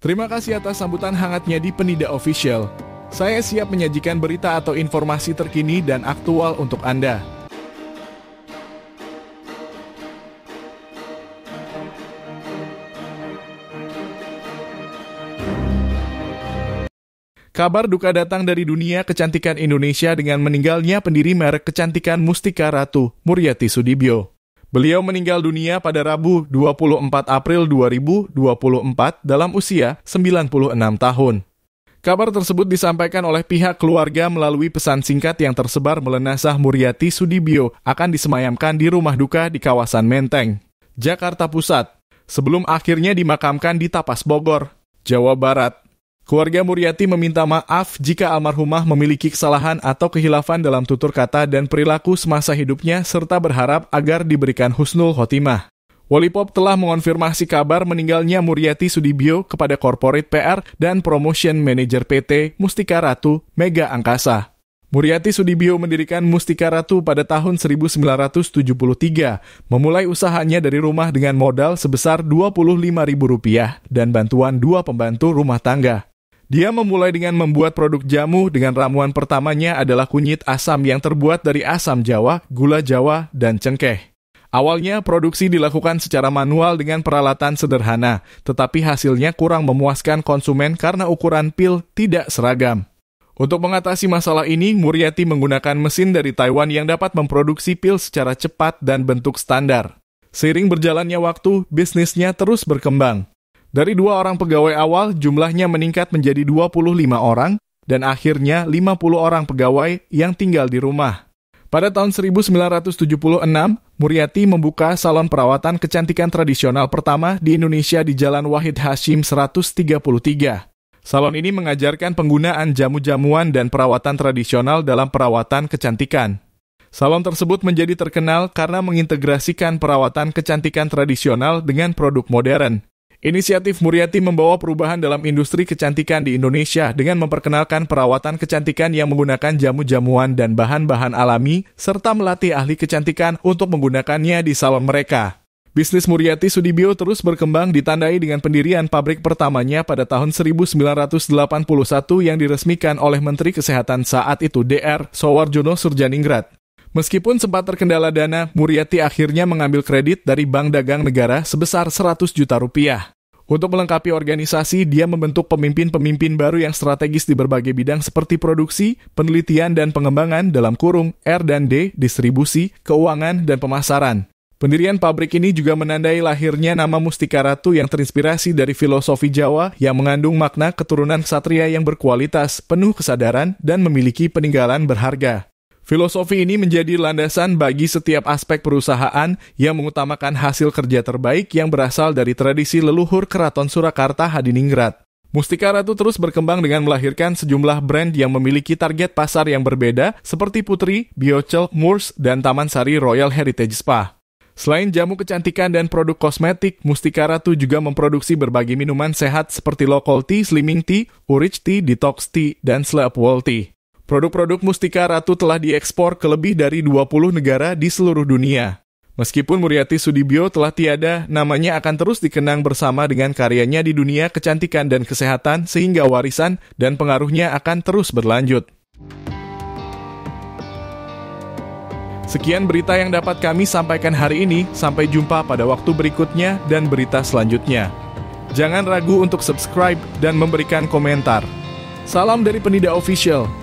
Terima kasih atas sambutan hangatnya di Penida Official. Saya siap menyajikan berita atau informasi terkini dan aktual untuk Anda. Kabar duka datang dari dunia kecantikan Indonesia dengan meninggalnya pendiri merek kecantikan Mustika Ratu, Muriati Sudibyo. Beliau meninggal dunia pada Rabu 24 April 2024 dalam usia 96 tahun. Kabar tersebut disampaikan oleh pihak keluarga melalui pesan singkat yang tersebar melenasah Muriati Sudibyo akan disemayamkan di rumah duka di kawasan Menteng, Jakarta Pusat, sebelum akhirnya dimakamkan di Tapas Bogor, Jawa Barat. Keluarga Muriati meminta maaf jika almarhumah memiliki kesalahan atau kehilafan dalam tutur kata dan perilaku semasa hidupnya serta berharap agar diberikan husnul khotimah. Walipop telah mengonfirmasi kabar meninggalnya Muriati Sudibyo kepada Corporate PR dan Promotion Manager PT Mustika Ratu Mega Angkasa. Muriati Sudibyo mendirikan Mustika Ratu pada tahun 1973, memulai usahanya dari rumah dengan modal sebesar Rp25.000 dan bantuan dua pembantu rumah tangga. Dia memulai dengan membuat produk jamu dengan ramuan pertamanya adalah kunyit asam yang terbuat dari asam Jawa, gula Jawa, dan cengkeh. Awalnya produksi dilakukan secara manual dengan peralatan sederhana, tetapi hasilnya kurang memuaskan konsumen karena ukuran pil tidak seragam. Untuk mengatasi masalah ini, Muriati menggunakan mesin dari Taiwan yang dapat memproduksi pil secara cepat dan bentuk standar. Seiring berjalannya waktu, bisnisnya terus berkembang. Dari dua orang pegawai awal, jumlahnya meningkat menjadi 25 orang dan akhirnya 50 orang pegawai yang tinggal di rumah. Pada tahun 1976, Muriati membuka salon perawatan kecantikan tradisional pertama di Indonesia di Jalan Wahid Hashim 133. Salon ini mengajarkan penggunaan jamu-jamuan dan perawatan tradisional dalam perawatan kecantikan. Salon tersebut menjadi terkenal karena mengintegrasikan perawatan kecantikan tradisional dengan produk modern. Inisiatif Muriati membawa perubahan dalam industri kecantikan di Indonesia dengan memperkenalkan perawatan kecantikan yang menggunakan jamu-jamuan dan bahan-bahan alami, serta melatih ahli kecantikan untuk menggunakannya di salon mereka. Bisnis Muriati Sudibyo terus berkembang ditandai dengan pendirian pabrik pertamanya pada tahun 1981 yang diresmikan oleh Menteri Kesehatan saat itu DR Sowarjono Surjaningrat. Meskipun sempat terkendala dana, Muriati akhirnya mengambil kredit dari Bank Dagang Negara sebesar 100 juta rupiah. Untuk melengkapi organisasi, dia membentuk pemimpin-pemimpin baru yang strategis di berbagai bidang seperti produksi, penelitian dan pengembangan dalam kurung R dan D, distribusi, keuangan, dan pemasaran. Pendirian pabrik ini juga menandai lahirnya nama Mustika Ratu yang terinspirasi dari filosofi Jawa yang mengandung makna keturunan satria yang berkualitas, penuh kesadaran, dan memiliki peninggalan berharga. Filosofi ini menjadi landasan bagi setiap aspek perusahaan yang mengutamakan hasil kerja terbaik yang berasal dari tradisi leluhur Keraton Surakarta Hadiningrat. Mustika Ratu terus berkembang dengan melahirkan sejumlah brand yang memiliki target pasar yang berbeda seperti Putri, Biocel, Moors, dan Taman Sari Royal Heritage Spa. Selain jamu kecantikan dan produk kosmetik, Mustika Ratu juga memproduksi berbagai minuman sehat seperti local tea, slimming tea, urich tea, detox tea, dan sleep tea. Produk-produk Mustika Ratu telah diekspor ke lebih dari 20 negara di seluruh dunia. Meskipun Muriati Sudibyo telah tiada, namanya akan terus dikenang bersama dengan karyanya di dunia kecantikan dan kesehatan sehingga warisan dan pengaruhnya akan terus berlanjut. Sekian berita yang dapat kami sampaikan hari ini, sampai jumpa pada waktu berikutnya dan berita selanjutnya. Jangan ragu untuk subscribe dan memberikan komentar. Salam dari Penida Official.